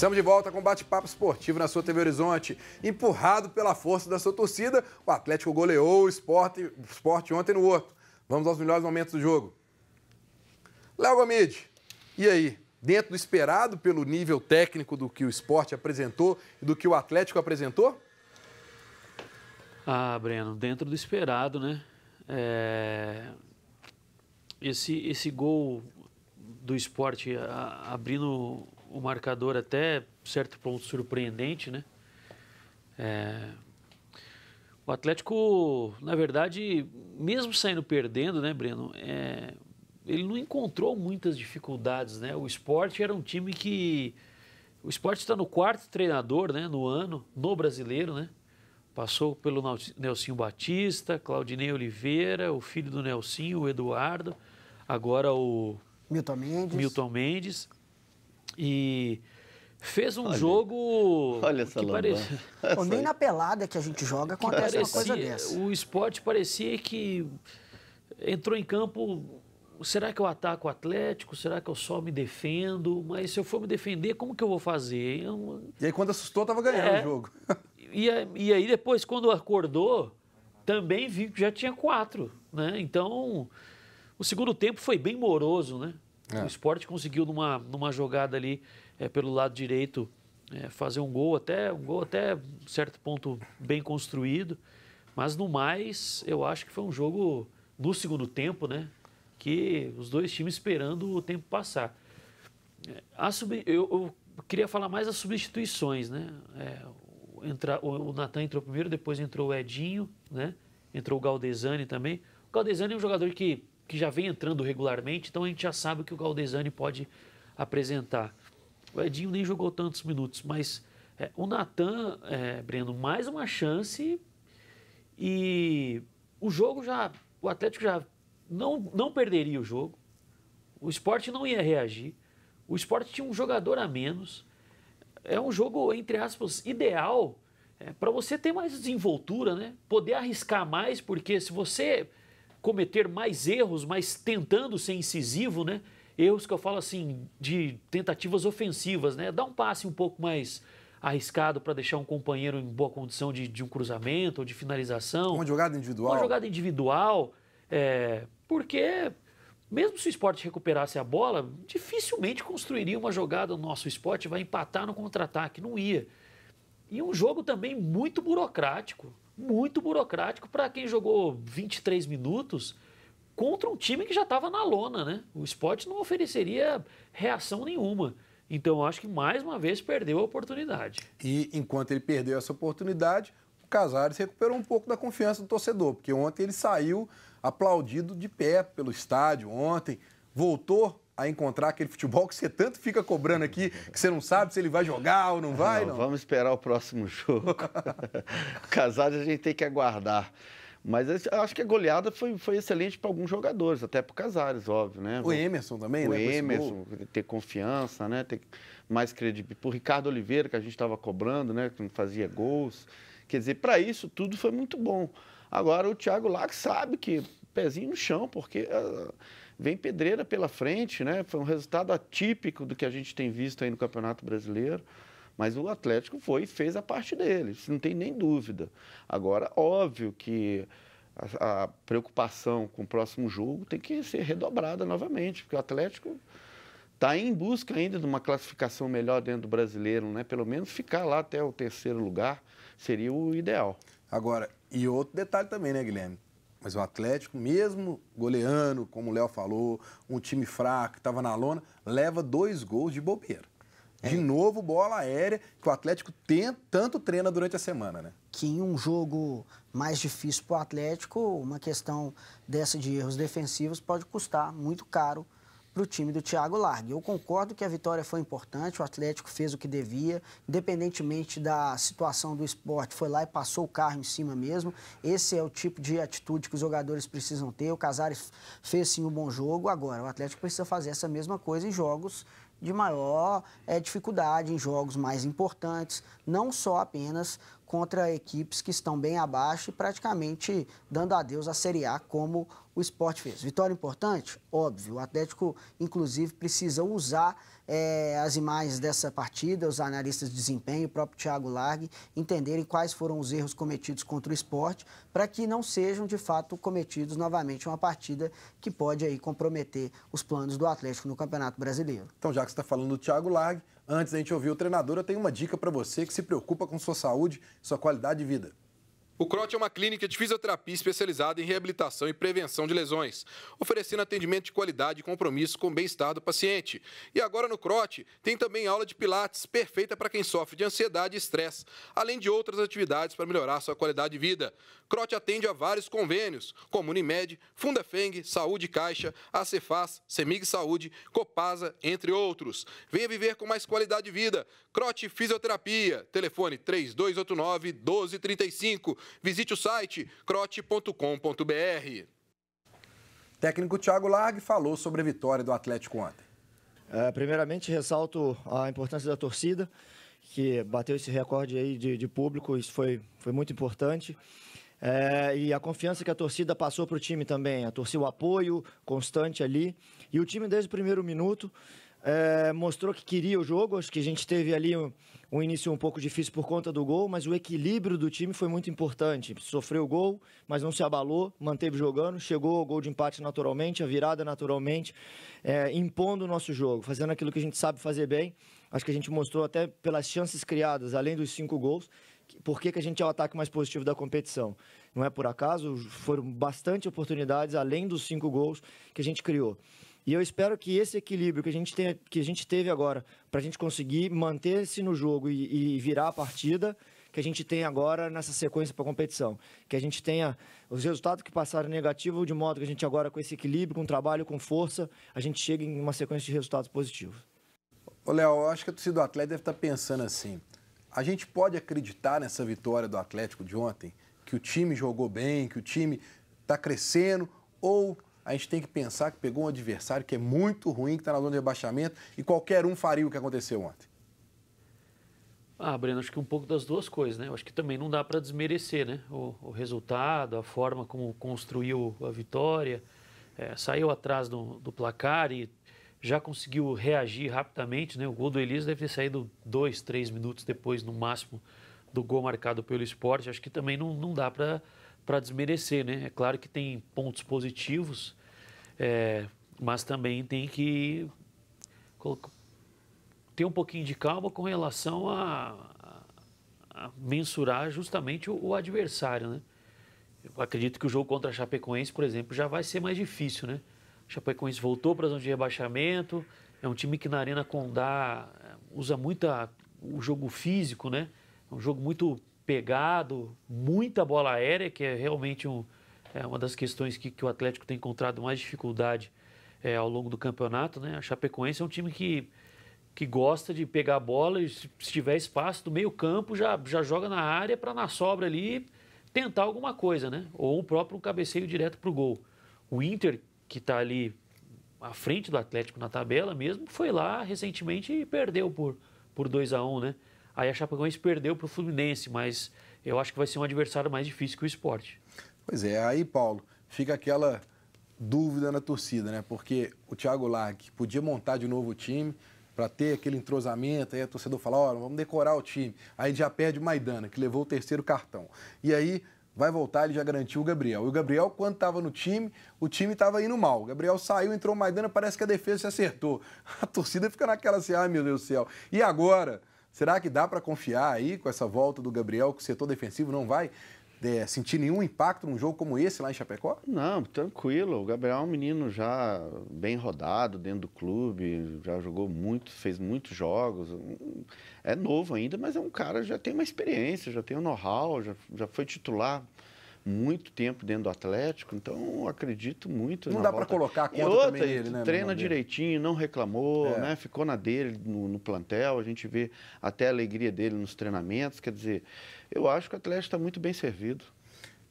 Estamos de volta com bate-papo esportivo na sua TV Horizonte. Empurrado pela força da sua torcida, o Atlético goleou o esporte, esporte ontem no outro. Vamos aos melhores momentos do jogo. Léo Gomid, e aí? Dentro do esperado pelo nível técnico do que o esporte apresentou e do que o Atlético apresentou? Ah, Breno, dentro do esperado, né? É... Esse, esse gol do esporte a, abrindo o marcador até certo ponto surpreendente, né? É... O Atlético, na verdade, mesmo saindo perdendo, né, Breno? É... Ele não encontrou muitas dificuldades, né? O esporte era um time que. O esporte está no quarto treinador, né, no ano, no brasileiro, né? Passou pelo Nelsinho Batista, Claudinei Oliveira, o filho do Nelsinho, o Eduardo, agora o. Milton Mendes. Milton Mendes. E fez um olha, jogo olha essa que parecia... nem na pelada que a gente joga acontece parecia, uma coisa dessa. O esporte parecia que entrou em campo. Será que eu ataco o Atlético? Será que eu só me defendo? Mas se eu for me defender, como que eu vou fazer? Eu... E aí, quando assustou, tava ganhando é, o jogo. E, e aí, depois, quando acordou, também vi que já tinha quatro. Né? Então, o segundo tempo foi bem moroso, né? É. O esporte conseguiu numa, numa jogada ali é, pelo lado direito é, fazer um gol até um gol até certo ponto bem construído, mas no mais eu acho que foi um jogo no segundo tempo, né? Que os dois times esperando o tempo passar. É, a sub, eu, eu queria falar mais as substituições, né? É, entra, o, o Natan entrou primeiro, depois entrou o Edinho, né? Entrou o Galdesani também. O Galdesani é um jogador que que já vem entrando regularmente, então a gente já sabe o que o Galdesani pode apresentar. O Edinho nem jogou tantos minutos, mas é, o Natan, é, Breno, mais uma chance e o jogo já. O Atlético já não, não perderia o jogo, o esporte não ia reagir, o esporte tinha um jogador a menos. É um jogo, entre aspas, ideal é, para você ter mais desenvoltura, né? poder arriscar mais, porque se você cometer mais erros, mas tentando ser incisivo, né? Erros que eu falo assim, de tentativas ofensivas, né? Dar um passe um pouco mais arriscado para deixar um companheiro em boa condição de, de um cruzamento ou de finalização. Uma jogada individual. Uma jogada individual, é, porque mesmo se o esporte recuperasse a bola, dificilmente construiria uma jogada no nosso esporte, vai empatar no contra-ataque, não ia. E um jogo também muito burocrático muito burocrático para quem jogou 23 minutos contra um time que já estava na lona, né? O esporte não ofereceria reação nenhuma. Então, acho que mais uma vez perdeu a oportunidade. E enquanto ele perdeu essa oportunidade, o Casares recuperou um pouco da confiança do torcedor, porque ontem ele saiu aplaudido de pé pelo estádio. Ontem voltou a encontrar aquele futebol que você tanto fica cobrando aqui, que você não sabe se ele vai jogar ou não vai? Não, não? Vamos esperar o próximo jogo. Casado a gente tem que aguardar. Mas acho que a goleada foi, foi excelente para alguns jogadores, até para o Casares, óbvio, né? O Emerson também, o né? O Emerson, ter confiança, né? Ter mais credibilidade. para O Ricardo Oliveira, que a gente estava cobrando, né? Que não fazia gols. Quer dizer, para isso tudo foi muito bom. Agora o Thiago Lac sabe que pezinho no chão, porque. Uh vem pedreira pela frente, né? Foi um resultado atípico do que a gente tem visto aí no Campeonato Brasileiro. Mas o Atlético foi e fez a parte dele, isso não tem nem dúvida. Agora, óbvio que a, a preocupação com o próximo jogo tem que ser redobrada novamente, porque o Atlético está em busca ainda de uma classificação melhor dentro do brasileiro, né? Pelo menos ficar lá até o terceiro lugar seria o ideal. Agora, e outro detalhe também, né, Guilherme? Mas o Atlético, mesmo goleando, como o Léo falou, um time fraco, estava na lona, leva dois gols de bobeira. É. De novo, bola aérea, que o Atlético tem, tanto treina durante a semana, né? Que em um jogo mais difícil para o Atlético, uma questão dessa de erros defensivos pode custar muito caro para o time do Thiago Largue. Eu concordo que a vitória foi importante, o Atlético fez o que devia, independentemente da situação do esporte, foi lá e passou o carro em cima mesmo. Esse é o tipo de atitude que os jogadores precisam ter. O Casares fez sim um bom jogo, agora o Atlético precisa fazer essa mesma coisa em jogos de maior é, dificuldade, em jogos mais importantes, não só apenas contra equipes que estão bem abaixo e praticamente dando adeus à Série A, como o esporte fez. Vitória importante? Óbvio. O Atlético, inclusive, precisa usar é, as imagens dessa partida, os analistas de desempenho, o próprio Thiago Largue, entenderem quais foram os erros cometidos contra o esporte, para que não sejam, de fato, cometidos novamente uma partida que pode aí comprometer os planos do Atlético no Campeonato Brasileiro. Então, já que você está falando do Thiago Largue, Antes da gente ouvir o treinador, eu tenho uma dica para você que se preocupa com sua saúde e sua qualidade de vida. O CROT é uma clínica de fisioterapia especializada em reabilitação e prevenção de lesões, oferecendo atendimento de qualidade e compromisso com o bem-estar do paciente. E agora no CROT tem também aula de pilates, perfeita para quem sofre de ansiedade e estresse, além de outras atividades para melhorar sua qualidade de vida. CROT atende a vários convênios, como Unimed, Fundafeng, Saúde Caixa, Acefaz, Semig Saúde, Copasa, entre outros. Venha viver com mais qualidade de vida. CROT Fisioterapia, telefone 3289 1235 Visite o site crote.com.br. Técnico Thiago Largue falou sobre a vitória do Atlético ontem. É, primeiramente, ressalto a importância da torcida, que bateu esse recorde aí de, de público, isso foi, foi muito importante. É, e a confiança que a torcida passou para o time também. A torcida, o apoio constante ali. E o time, desde o primeiro minuto, é, mostrou que queria o jogo. Acho que a gente teve ali um, um, início um pouco difícil por conta do gol, mas o equilíbrio do time foi muito importante. Sofreu o gol, mas não se abalou, manteve jogando, chegou ao gol de empate naturalmente, a virada naturalmente, é, impondo o nosso jogo, fazendo aquilo que a gente sabe fazer bem. Acho que a gente mostrou até pelas chances criadas, além dos cinco gols, por que a gente é o ataque mais positivo da competição. Não é por acaso, foram bastante oportunidades, além dos cinco gols que a gente criou. E eu espero que esse equilíbrio que a gente, tenha, que a gente teve agora, para a gente conseguir manter-se no jogo e, e virar a partida, que a gente tem agora nessa sequência para a competição. Que a gente tenha os resultados que passaram negativo, de modo que a gente agora, com esse equilíbrio, com trabalho, com força, a gente chegue em uma sequência de resultados positivos. Ô, Léo, eu acho que a torcida do Atlético deve estar tá pensando assim. A gente pode acreditar nessa vitória do Atlético de ontem, que o time jogou bem, que o time está crescendo, ou a gente tem que pensar que pegou um adversário que é muito ruim, que está na zona de rebaixamento, e qualquer um faria o que aconteceu ontem. Ah, Breno, acho que um pouco das duas coisas, né? Eu acho que também não dá para desmerecer, né? O, o, resultado, a forma como construiu a vitória, é, saiu atrás do, do, placar e já conseguiu reagir rapidamente, né? O gol do Elias deve ter saído dois, três minutos depois, no máximo, do gol marcado pelo esporte. Acho que também não, não dá para desmerecer, né? É claro que tem pontos positivos, é, mas também tem que ter um pouquinho de calma com relação a, a, a mensurar justamente o, o, adversário, né? Eu acredito que o jogo contra a Chapecoense, por exemplo, já vai ser mais difícil, né? A Chapecoense voltou para a zona de rebaixamento, é um time que na Arena Condá é, usa muita o jogo físico, né? É um jogo muito pegado, muita bola aérea, que é realmente um, é uma das questões que, que o Atlético tem encontrado mais dificuldade é, ao longo do campeonato. Né? A Chapecoense é um time que, que gosta de pegar a bola e, se tiver espaço do meio campo, já, já joga na área para na sobra ali tentar alguma coisa, né? Ou um próprio cabeceio direto para o gol. O Inter, que está ali à frente do Atlético na tabela mesmo, foi lá recentemente e perdeu por, por 2 a 1 um, né? Aí a Chapecoense perdeu para o Fluminense, mas eu acho que vai ser um adversário mais difícil que o esporte. Pois é, aí, Paulo, fica aquela dúvida na torcida, né? Porque o Thiago Larque podia montar de novo o time para ter aquele entrosamento, aí o torcedor fala, ó, oh, vamos decorar o time. Aí já perde o Maidana, que levou o terceiro cartão. E aí vai voltar, ele já garantiu o Gabriel. E o Gabriel, quando estava no time, o time estava indo mal. O Gabriel saiu, entrou o Maidana, parece que a defesa se acertou. A torcida fica naquela assim, ai meu Deus do céu. E agora? Será que dá para confiar aí com essa volta do Gabriel, que o setor defensivo não vai de é, sentir nenhum impacto num jogo como esse lá em Chapecó? Não, tranquilo. O Gabriel é um menino já bem rodado dentro do clube, já jogou muito, fez muitos jogos. É novo ainda, mas é um cara já tem uma experiência, já tem um know-how, já, já foi titular muito tempo dentro do Atlético, então acredito muito. Não dá para colocar a conta outra, também ele, né? Treina direitinho, não reclamou, é. né? Ficou na dele no, no, plantel, a gente vê até a alegria dele nos treinamentos. Quer dizer, eu acho que o Atlético está muito bem servido.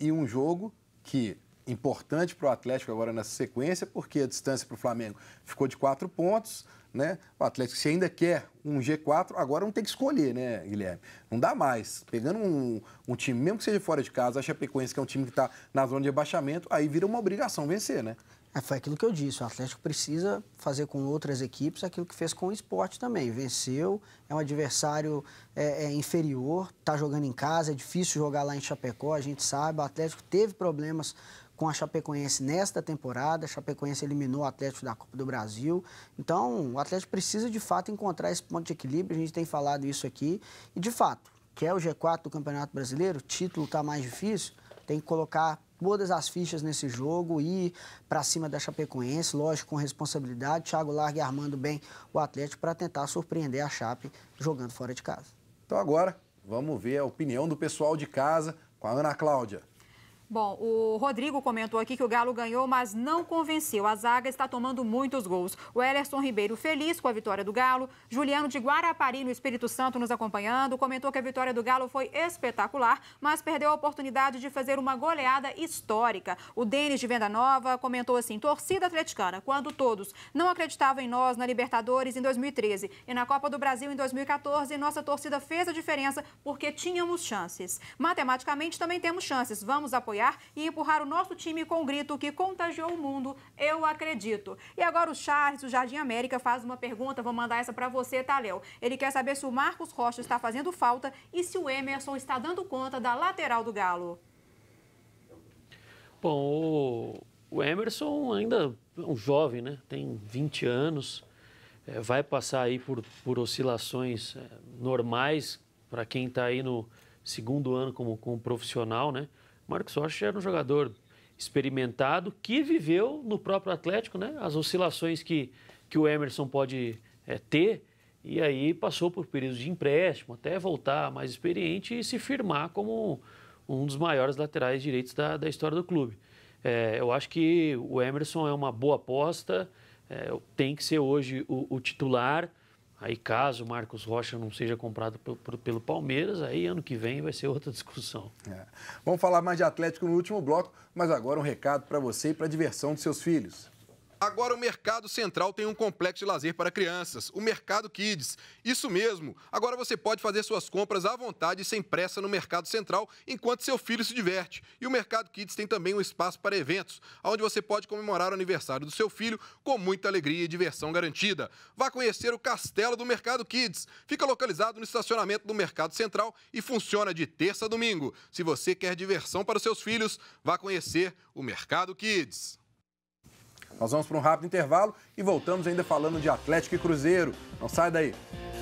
E um jogo que importante para o Atlético agora nessa sequência, porque a distância para o Flamengo ficou de quatro pontos. Né? O Atlético, se ainda quer um G4, agora não tem que escolher, né, Guilherme? Não dá mais. Pegando um, um time, mesmo que seja fora de casa, a Chapecoense, que é um time que está na zona de abaixamento, aí vira uma obrigação vencer, né? É, foi aquilo que eu disse, o Atlético precisa fazer com outras equipes aquilo que fez com o esporte também. Venceu, é um adversário é, é inferior, está jogando em casa, é difícil jogar lá em Chapecó, a gente sabe. O Atlético teve problemas com a Chapecoense nesta temporada. A Chapecoense eliminou o Atlético da Copa do Brasil. Então, o Atlético precisa de fato encontrar esse ponto de equilíbrio. A gente tem falado isso aqui. E de fato, quer é o G4 do Campeonato Brasileiro, o título está mais difícil, tem que colocar todas as fichas nesse jogo e para cima da Chapecoense, lógico, com responsabilidade. Thiago Largue armando bem o Atlético para tentar surpreender a Chape jogando fora de casa. Então agora, vamos ver a opinião do pessoal de casa com a Ana Cláudia. Bom, o Rodrigo comentou aqui que o Galo ganhou, mas não convenceu. A zaga está tomando muitos gols. O Ellerson Ribeiro feliz com a vitória do Galo. Juliano de Guarapari, no Espírito Santo, nos acompanhando. Comentou que a vitória do Galo foi espetacular, mas perdeu a oportunidade de fazer uma goleada histórica. O Denis de Venda Nova comentou assim: torcida atleticana, quando todos não acreditavam em nós na Libertadores em 2013 e na Copa do Brasil em 2014, nossa torcida fez a diferença porque tínhamos chances. Matematicamente também temos chances. Vamos apoiar apoiar e empurrar o nosso time com um grito que contagiou o mundo, eu acredito. E agora o Charles, do Jardim América, faz uma pergunta, vou mandar essa para você, Taléo. Tá, Ele quer saber se o Marcos Rocha está fazendo falta e se o Emerson está dando conta da lateral do Galo. Bom, o Emerson ainda é um jovem, né? Tem 20 anos, é, vai passar aí por, por oscilações é, normais para quem está aí no segundo ano como, como profissional, né? Marcos Rocha era um jogador experimentado que viveu no próprio Atlético né, as oscilações que, que o Emerson pode é, ter. E aí passou por períodos de empréstimo até voltar mais experiente e se firmar como um dos maiores laterais direitos da, da história do clube. É, eu acho que o Emerson é uma boa aposta, é, tem que ser hoje o, o titular. Aí, caso o Marcos Rocha não seja comprado pelo, Palmeiras, aí ano que vem vai ser outra discussão. É. Vamos falar mais de Atlético no último bloco, mas agora um recado para você e para a diversão dos seus filhos. Agora o Mercado Central tem um complexo de lazer para crianças, o Mercado Kids. Isso mesmo. Agora você pode fazer suas compras à vontade e sem pressa no Mercado Central enquanto seu filho se diverte. E o Mercado Kids tem também um espaço para eventos, onde você pode comemorar o aniversário do seu filho com muita alegria e diversão garantida. Vá conhecer o Castelo do Mercado Kids. Fica localizado no estacionamento do Mercado Central e funciona de terça a domingo. Se você quer diversão para os seus filhos, vá conhecer o Mercado Kids. Nós vamos para um rápido intervalo e voltamos ainda falando de Atlético e Cruzeiro. Não sai daí.